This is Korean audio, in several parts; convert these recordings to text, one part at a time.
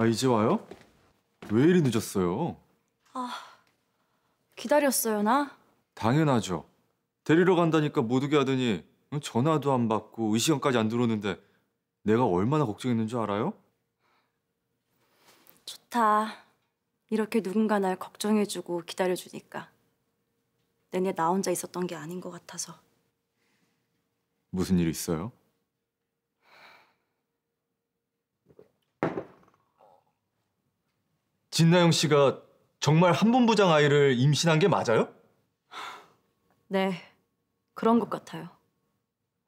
아 이제 와요? 왜 이리 늦었어요? 아 기다렸어요 나? 당연하죠. 데리러 간다니까 못 오게 하더니 전화도 안 받고 의식간까지안 들어오는데 내가 얼마나 걱정했는 줄 알아요? 좋다. 이렇게 누군가 날 걱정해주고 기다려주니까 내내 나 혼자 있었던 게 아닌 것 같아서 무슨 일 있어요? 진나영 씨가 정말 한본부장 아이를 임신한 게 맞아요? 네, 그런 것 같아요.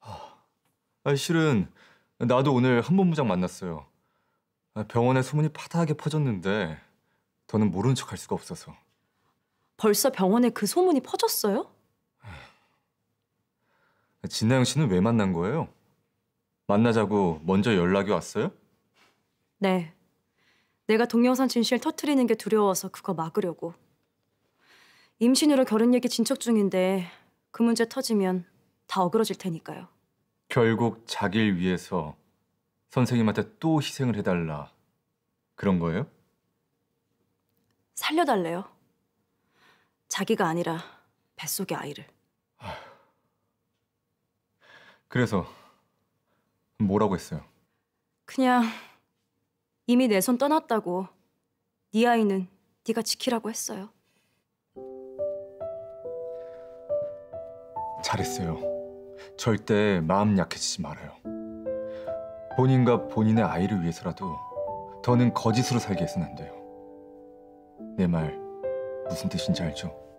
아, 실은 나도 오늘 한본부장 만났어요. 아, 병원에 소문이 파다하게 퍼졌는데 더는 모르는 척할 수가 없어서. 벌써 병원에 그 소문이 퍼졌어요? 아, 진나영 씨는 왜 만난 거예요? 만나자고 먼저 연락이 왔어요? 네. 내가 동영상 진실 터트리는 게 두려워서 그거 막으려고. 임신으로 결혼 얘기 진척 중인데 그 문제 터지면 다 어그러질 테니까요. 결국 자기를 위해서 선생님한테 또 희생을 해달라 그런 거예요? 살려달래요. 자기가 아니라 뱃속의 아이를. 그래서 뭐라고 했어요? 그냥 이미 내 손 떠났다고 네 아이는 네가 지키라고 했어요. 잘했어요. 절대 마음 약해지지 말아요. 본인과 본인의 아이를 위해서라도 더는 거짓으로 살게 해서는 안 돼요. 내 말 무슨 뜻인지 알죠?